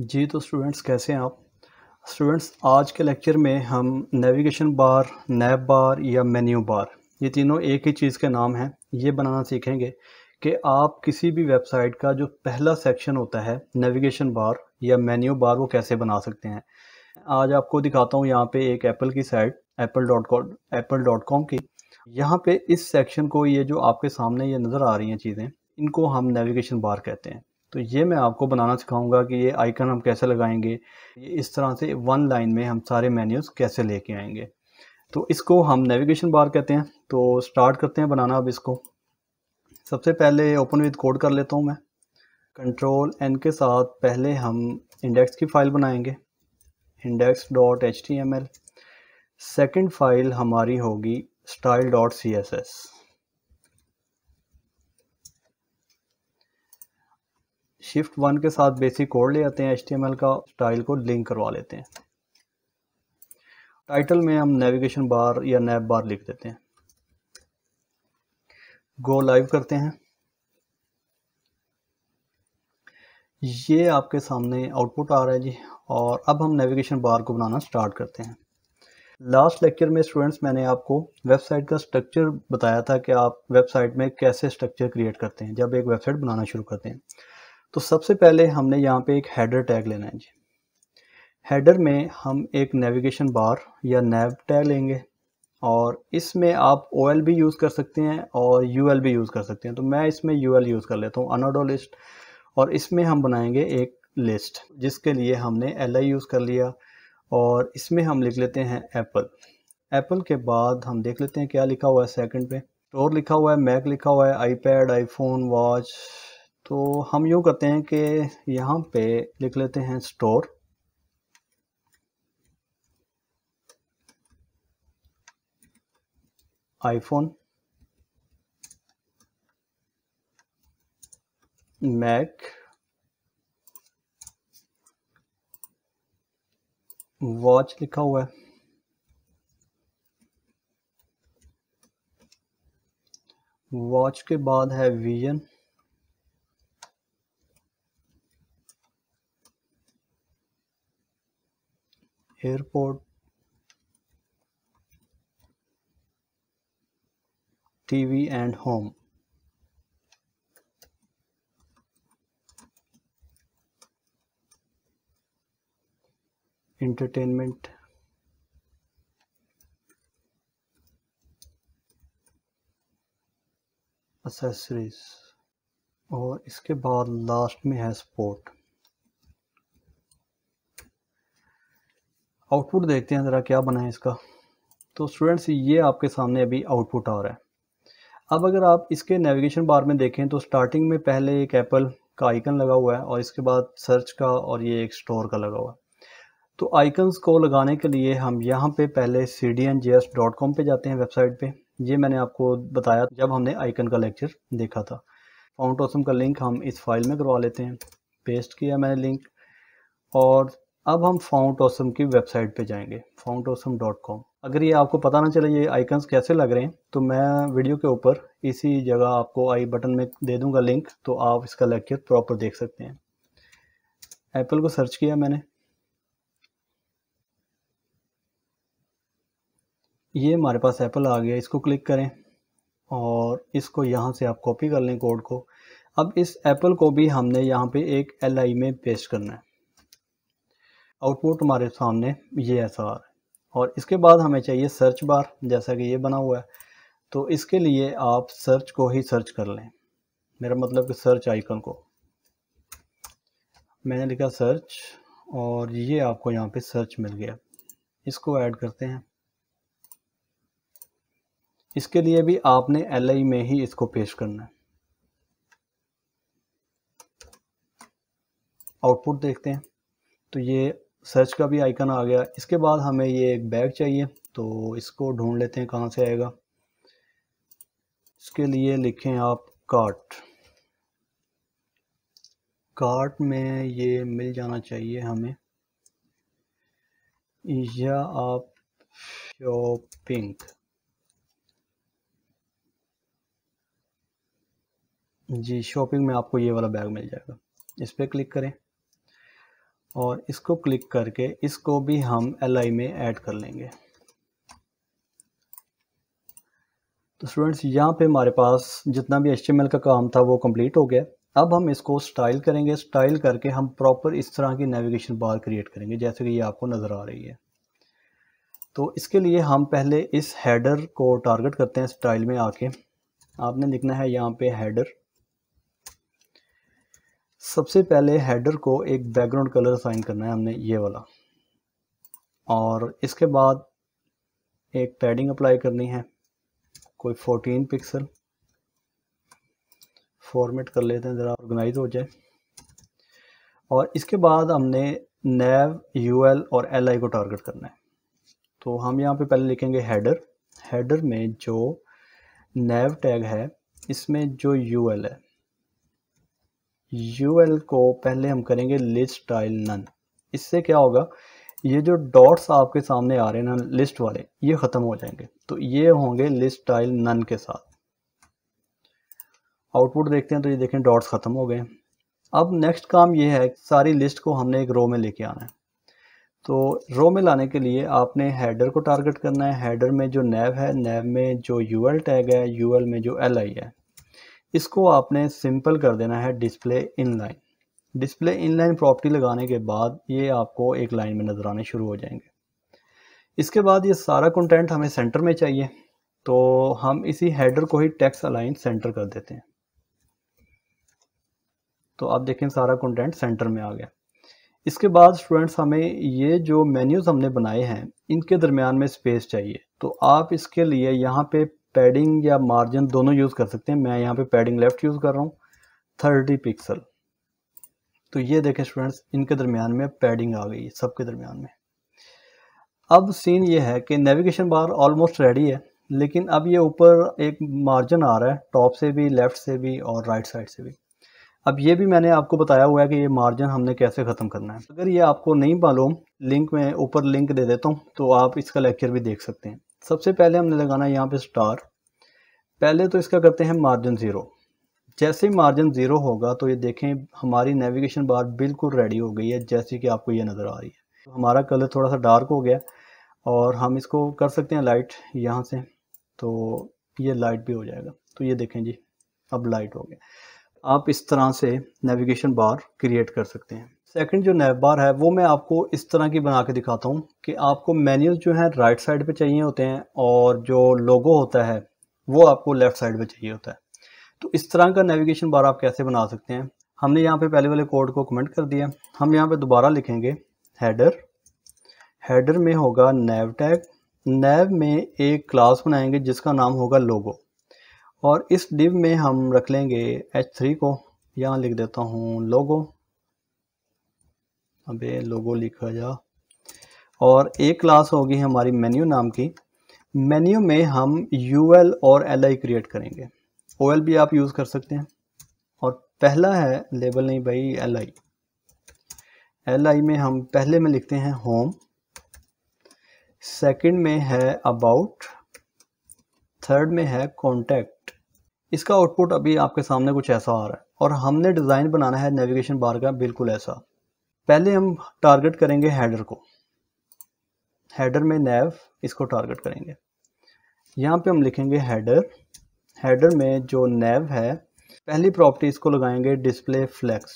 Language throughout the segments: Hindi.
जी तो स्टूडेंट्स कैसे हैं आप स्टूडेंट्स आज के लेक्चर में हम नेविगेशन बार नैब बार या मेन्यू बार ये तीनों एक ही चीज़ के नाम हैं ये बनाना सीखेंगे कि आप किसी भी वेबसाइट का जो पहला सेक्शन होता है नेविगेशन बार या मेन्यू बार वो कैसे बना सकते हैं आज आपको दिखाता हूँ यहाँ पे एक एप्पल की site Apple dot com Apple dot com की यहाँ पे इस सेक्शन को ये जो आपके सामने ये नज़र आ रही हैं चीज़ें इनको हम नेविगेशन बार कहते हैं तो ये मैं आपको बनाना सिखाऊंगा कि ये आइकन हम कैसे लगाएंगे ये इस तरह से वन लाइन में हम सारे मेन्यूज़ कैसे लेके आएंगे तो इसको हम नेविगेशन बार कहते हैं तो स्टार्ट करते हैं बनाना अब इसको सबसे पहले ओपन विद कोड कर लेता हूँ मैं कंट्रोल एन के साथ पहले हम इंडेक्स की फ़ाइल बनाएंगे index dot H T M L second file हमारी होगी style dot C S S shift one के साथ बेसिक कोड ले आते हैं एच का स्टाइल को लिंक करवा लेते हैं टाइटल में हम नेविगेशन बार या नैब बार लिख देते हैं गो लाइव करते हैं ये आपके सामने आउटपुट आ रहा है जी और अब हम नेविगेशन बार को बनाना स्टार्ट करते हैं लास्ट लेक्चर में स्टूडेंट्स मैंने आपको वेबसाइट का स्ट्रक्चर बताया था कि आप वेबसाइट में कैसे स्ट्रक्चर क्रिएट करते हैं जब एक वेबसाइट बनाना शुरू करते हैं तो सबसे पहले हमने यहाँ पे एक हेडर टैग लेना है जी हेडर में हम एक नेविगेशन बार या नेव टैग लेंगे और इसमें आप ओ भी यूज़ कर सकते हैं और यू भी यूज़ कर सकते हैं तो मैं इसमें यू यूज़ कर लेता हूँ अनाडो लिस्ट और इसमें हम बनाएंगे एक लिस्ट जिसके लिए हमने एल यूज़ कर लिया और इसमें हम लिख लेते हैं एप्पल एप्पल के बाद हम देख लेते हैं क्या लिखा हुआ है सेकंड पे स्टोर लिखा हुआ है मैक लिखा हुआ है आईपैड आईफोन वॉच तो हम यू करते हैं कि यहाँ पे लिख लेते हैं स्टोर आईफोन मैक वॉच लिखा हुआ है वॉच के बाद है Vision AirPods TV and home entertainment accessories और इसके बाद लास्ट में है स्पोर्ट आउटपुट देखते हैं ज़रा क्या बना है इसका तो स्टूडेंट्स ये आपके सामने अभी आउटपुट आ रहा है अब अगर आप इसके नेविगेशन बार में देखें तो स्टार्टिंग में पहले एक एप्पल का आइकन लगा हुआ है और इसके बाद सर्च का और ये एक स्टोर का लगा हुआ है तो आइकन्स को लगाने के लिए हम यहाँ पे पहले C D N J S dot com पर जाते हैं वेबसाइट पे ये मैंने आपको बताया जब हमने आइकन का लेक्चर देखा था फाउंट ऑसम का लिंक हम इस फाइल में करवा लेते हैं पेस्ट किया मैंने लिंक और अब हम फाउंट ऑसम की वेबसाइट पे जाएंगे फाउंट ऑसम डॉट कॉम अगर ये आपको पता ना चले ये आइकन्स कैसे लग रहे हैं तो मैं वीडियो के ऊपर इसी जगह आपको आई बटन में दे दूंगा लिंक तो आप इसका लेक्चर प्रॉपर देख सकते हैं एप्पल को सर्च किया मैंने ये हमारे पास एप्पल आ गया इसको क्लिक करें और इसको यहाँ से आप कॉपी कर लें कोड को अब इस एप्पल को भी हमने यहाँ पे एक एल में पेस्ट करना है आउटपुट हमारे सामने ये ऐसा आ रहा है और इसके बाद हमें चाहिए सर्च बार जैसा कि ये बना हुआ है तो इसके लिए आप सर्च को ही सर्च कर लें मेरा मतलब कि सर्च आइकन को मैंने लिखा सर्च और ये आपको यहाँ पे सर्च मिल गया इसको ऐड करते हैं इसके लिए भी आपने एल में ही इसको पेश करना है आउटपुट देखते हैं तो ये सर्च का भी आइकन आ गया इसके बाद हमें ये एक बैग चाहिए तो इसको ढूंढ लेते हैं कहाँ से आएगा इसके लिए लिखें आप कार्ट कार्ट में ये मिल जाना चाहिए हमें या आप शॉपिंग जी शॉपिंग में आपको ये वाला बैग मिल जाएगा इस पर क्लिक करें और इसको क्लिक करके इसको भी हम एल आई में ऐड कर लेंगे तो स्टूडेंट्स यहाँ पे हमारे पास जितना भी एच का काम था वो कंप्लीट हो गया अब हम इसको स्टाइल करेंगे स्टाइल करके हम प्रॉपर इस तरह की नेविगेशन बार क्रिएट करेंगे जैसे कि ये आपको नज़र आ रही है तो इसके लिए हम पहले इस हेडर को टारगेट करते हैं स्टाइल में आके आपने लिखना है यहाँ पे हेडर सबसे पहले हेडर को एक बैकग्राउंड कलर असाइन करना है हमने ये वाला और इसके बाद एक पैडिंग अप्लाई करनी है कोई 14 पिक्सल फॉर्मेट कर लेते हैं ज़रा ऑर्गेनाइज हो जाए और इसके बाद हमने नैव यू और एल को टारगेट करना है तो हम यहाँ पे पहले लिखेंगे हेडर हेडर में जो नैव टैग है इसमें जो यू है यूएल को पहले हम करेंगे लिस्ट स्टाइल नन इससे क्या होगा ये जो डॉट्स आपके सामने आ रहे हैं ना लिस्ट वाले ये ख़त्म हो जाएंगे तो ये होंगे लिस्ट स्टाइल नन के साथ आउटपुट देखते हैं तो ये देखें डॉट्स ख़त्म हो गए अब नेक्स्ट काम ये है सारी लिस्ट को हमने एक रो में लेके आना है तो रो में लाने के लिए आपने हेडर को टारगेट करना है हेडर में जो नैब है नैब में जो यूएल टैग है यूएल में जो एल है इसको आपने सिंपल कर देना है display inline display inline property लगाने के बाद ये आपको एक लाइन में नज़र आने शुरू हो जाएंगे इसके बाद ये सारा कंटेंट हमें सेंटर में चाहिए तो हम इसी हेडर को ही टेक्स अलाइन सेंटर कर देते हैं तो आप देखें सारा कंटेंट सेंटर में आ गया इसके बाद स्टूडेंट्स हमें ये जो मेन्यूज़ हमने बनाए हैं इनके दरमियान में स्पेस चाहिए तो आप इसके लिए यहाँ पे पैडिंग या मार्जिन दोनों यूज़ कर सकते हैं मैं यहाँ पे पैडिंग लेफ़्ट यूज़ कर रहा हूँ थर्टी पिक्सल तो ये देखें स्टूडेंट्स इनके दरमियान में पैडिंग आ गई सब सबके दरमियान में अब सीन ये है कि नेविगेशन बार ऑलमोस्ट रेडी है लेकिन अब ये ऊपर एक मार्जिन आ रहा है टॉप से भी लेफ़्ट से भी और राइट साइड से भी अब ये भी मैंने आपको बताया हुआ है कि ये मार्जिन हमने कैसे ख़त्म करना है अगर ये आपको नहीं मालूम लिंक में ऊपर लिंक दे देता हूँ तो आप इसका लेक्चर भी देख सकते हैं सबसे पहले हमने लगाना है यहाँ पे स्टार पहले तो इसका करते हैं मार्जिन ज़ीरो जैसे ही मार्जिन ज़ीरो होगा तो ये देखें हमारी नेविगेशन बार बिल्कुल रेडी हो गई है जैसे कि आपको ये नज़र आ रही है तो हमारा कलर थोड़ा सा डार्क हो गया और हम इसको कर सकते हैं लाइट यहाँ से तो ये लाइट भी हो जाएगा तो ये देखें जी अब लाइट हो गया आप इस तरह से नेविगेशन बार क्रिएट कर सकते हैं सेकंड जो नैब बार है वो मैं आपको इस तरह की बना के दिखाता हूँ कि आपको मैन्यूज जो है राइट साइड पे चाहिए होते हैं और जो लोगो होता है वो आपको लेफ़्ट साइड पे चाहिए होता है तो इस तरह का नेविगेशन बार आप कैसे बना सकते हैं हमने यहाँ पे पहले वाले कोड को कमेंट कर दिया हम यहाँ पे दोबारा लिखेंगे हेडर हेडर में होगा नैव टैग नैव में एक क्लास बनाएंगे जिसका नाम होगा लोगो और इस डिव में हम रख लेंगे एच थ्री को यहाँ लिख देता हूँ लोगो अबे लोगो लिखा जा और एक क्लास होगी हमारी मेन्यू नाम की मेन्यू में हम यू और एल आई क्रिएट करेंगे ओ एल भी आप यूज़ कर सकते हैं और पहला है लेबल नहीं भाई एल आई एल आई में हम पहले में लिखते हैं होम सेकंड में है अबाउट थर्ड में है कॉन्टैक्ट इसका आउटपुट अभी आपके सामने कुछ ऐसा आ रहा है और हमने डिज़ाइन बनाना है नेविगेशन बार का बिल्कुल ऐसा पहले हम टारगेट करेंगे हेडर को हेडर में नैव इसको टारगेट करेंगे यहाँ पे हम लिखेंगे हेडर हेडर में जो नैव है पहली प्रॉपर्टी इसको लगाएंगे डिस्प्ले फ्लैक्स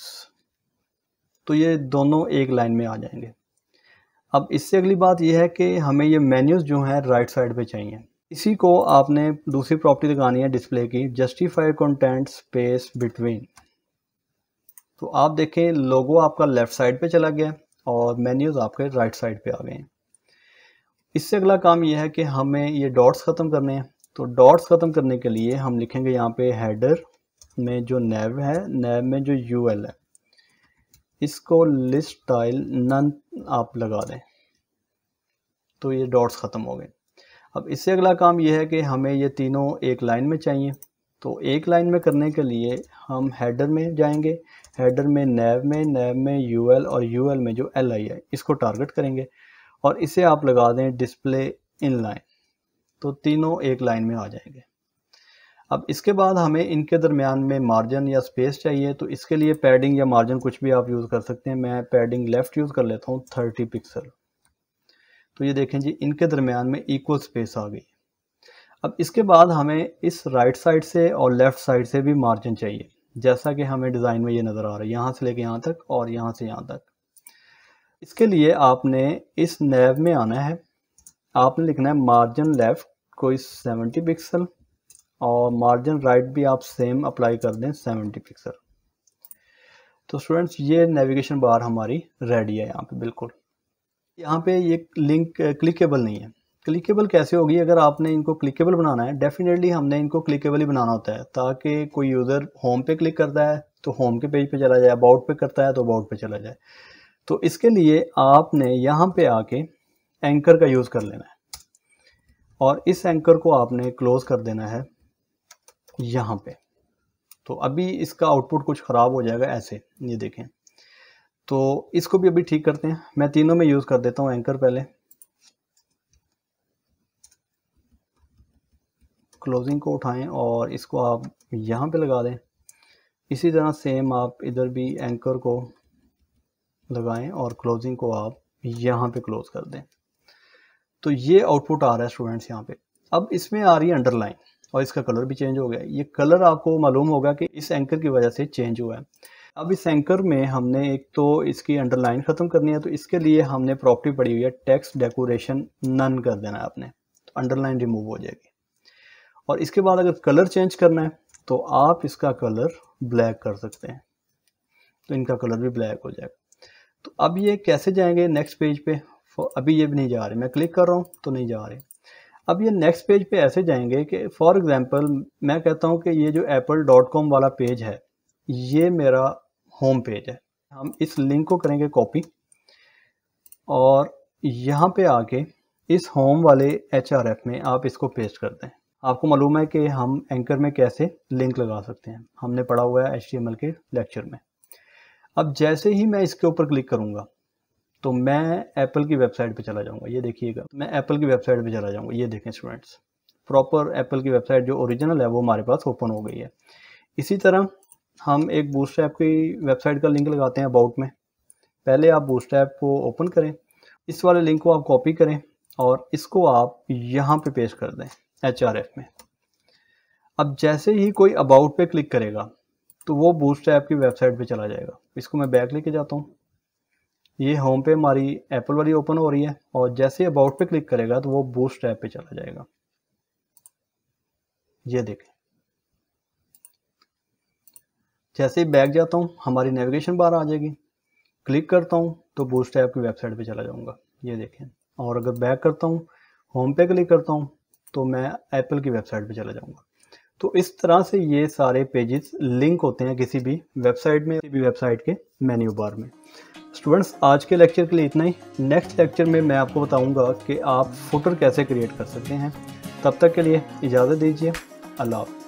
तो ये दोनों एक लाइन में आ जाएंगे अब इससे अगली बात यह है कि हमें ये मेन्यूज़ जो हैं राइट साइड पे चाहिए इसी को आपने दूसरी प्रॉपर्टी लगानी है डिस्प्ले की जस्टिफाई कंटेंट स्पेस बिटवीन तो आप देखें लोगो आपका लेफ़्ट साइड पे चला गया और मेन्यूज़ आपके राइट साइड पे आ गए हैं इससे अगला काम यह है कि हमें ये डॉट्स ख़त्म करने हैं तो डॉट्स ख़त्म करने के लिए हम लिखेंगे यहाँ पे हेडर में जो नेव है नेव में जो यू एल है इसको लिस्ट टाइल नन आप लगा दें तो ये डॉट्स ख़त्म हो गए अब इससे अगला काम यह है कि हमें ये तीनों एक लाइन में चाहिए तो एक लाइन में करने के लिए हम हेडर में जाएंगे हेडर में नैब में नैब में यू और यू में जो एल आई है इसको टारगेट करेंगे और इसे आप लगा दें डिस्प्ले इन लाइन तो तीनों एक लाइन में आ जाएंगे अब इसके बाद हमें इनके दरमियान में मार्जिन या स्पेस चाहिए तो इसके लिए पैडिंग या मार्जिन कुछ भी आप यूज़ कर सकते हैं मैं पैडिंग लेफ़्ट यूज़ कर लेता हूँ थर्टी पिक्सल तो ये देखें जी इनके दरमियान में इक्वल स्पेस आ गई अब इसके बाद हमें इस राइट साइड से और लेफ़्ट साइड से भी मार्जिन चाहिए जैसा कि हमें डिज़ाइन में ये नज़र आ रहा है यहाँ से लेके यहाँ तक और यहाँ से यहाँ तक इसके लिए आपने इस नैब में आना है आपने लिखना है मार्जिन लेफ़्ट कोई सेवेंटी पिक्सल और मार्जिन राइट भी आप सेम अप्लाई कर दें सेवेंटी पिक्सल तो स्टूडेंट्स ये नेविगेशन बार हमारी रेडी है यहाँ पे बिल्कुल यहाँ पे ये लिंक क्लिकेबल नहीं है क्लिकेबल कैसे होगी अगर आपने इनको क्लिकेबल बनाना है डेफिनेटली हमने इनको क्लिकेबल ही बनाना होता है ताकि कोई यूज़र होम पे क्लिक करता है तो होम के पेज पे चला जाए अबाउट पे करता है तो अबाउट पे चला जाए तो इसके लिए आपने यहाँ पे आके एंकर का यूज़ कर लेना है और इस एंकर को आपने क्लोज़ कर देना है यहाँ पे तो अभी इसका आउटपुट कुछ ख़राब हो जाएगा ऐसे ये देखें तो इसको भी अभी ठीक करते हैं मैं तीनों में यूज़ कर देता हूँ एंकर पहले क्लोजिंग को उठाएं और इसको आप यहाँ पे लगा दें इसी तरह सेम आप इधर भी एंकर को लगाएं और क्लोजिंग को आप यहाँ पे क्लोज कर दें तो ये आउटपुट आ रहा है स्टूडेंट्स यहाँ पे अब इसमें आ रही है अंडरलाइन और इसका कलर भी चेंज हो गया ये कलर आपको मालूम होगा कि इस एंकर की वजह से चेंज हुआ है अब इस एंकर में हमने एक तो इसकी अंडरलाइन ख़त्म करनी है तो इसके लिए हमने प्रॉपर्टी पड़ी हुई है टेक्स्ट डेकोरेशन नन कर देना है आपने तो अंडरलाइन रिमूव हो जाएगी और इसके बाद अगर कलर चेंज करना है तो आप इसका कलर ब्लैक कर सकते हैं तो इनका कलर भी ब्लैक हो जाएगा तो अब ये कैसे जाएंगे नेक्स्ट पेज पे अभी ये भी नहीं जा रहे मैं क्लिक कर रहा हूँ तो नहीं जा रहे अब ये नेक्स्ट पेज पे ऐसे जाएंगे कि फॉर एग्जांपल मैं कहता हूँ कि ये जो एप्पल डॉट कॉम वाला पेज है ये मेरा होम पेज है हम इस लिंक को करेंगे कॉपी और यहाँ पर आके इस होम वाले एच में आप इसको पेस्ट कर दें आपको मालूम है कि हम एंकर में कैसे लिंक लगा सकते हैं हमने पढ़ा हुआ है एच के लेक्चर में अब जैसे ही मैं इसके ऊपर क्लिक करूँगा तो मैं एप्पल की वेबसाइट पर चला जाऊँगा ये देखिएगा मैं एप्पल की वेबसाइट पर चला जाऊँगा ये देखें स्टूडेंट्स प्रॉपर एप्पल की वेबसाइट जो ओरिजिनल है वो हमारे पास ओपन हो गई है इसी तरह हम एक बूस्ट ऐप की वेबसाइट का लिंक लगाते हैं अबाउट में पहले आप बूस्ट ऐप को ओपन करें इस वाले लिंक को आप कॉपी करें और इसको आप यहाँ पे पेश कर दें एच में अब जैसे ही कोई अबाउट पे क्लिक करेगा तो वो बूस्ट ऐप की वेबसाइट पे चला जाएगा इसको मैं बैक लेके जाता हूँ ये होम पे हमारी एप्पल वाली ओपन हो रही है और जैसे अबाउट पे क्लिक करेगा तो वो बूस्ट ऐप पे चला जाएगा ये देखें जैसे ही बैक जाता हूँ हमारी नेविगेशन बार आ जाएगी क्लिक करता हूँ तो बूस्ट ऐप की वेबसाइट पे चला जाऊँगा ये देखें और अगर बैक करता हूँ होम पे क्लिक करता हूँ तो मैं एप्पल की वेबसाइट पे चला जाऊँगा तो इस तरह से ये सारे पेजेस लिंक होते हैं किसी भी वेबसाइट में किसी भी वेबसाइट के मेन्यू बार में स्टूडेंट्स आज के लेक्चर के लिए इतना ही नेक्स्ट लेक्चर में मैं आपको बताऊँगा कि आप फुटर कैसे क्रिएट कर सकते हैं तब तक के लिए इजाज़त दीजिए अल्लाह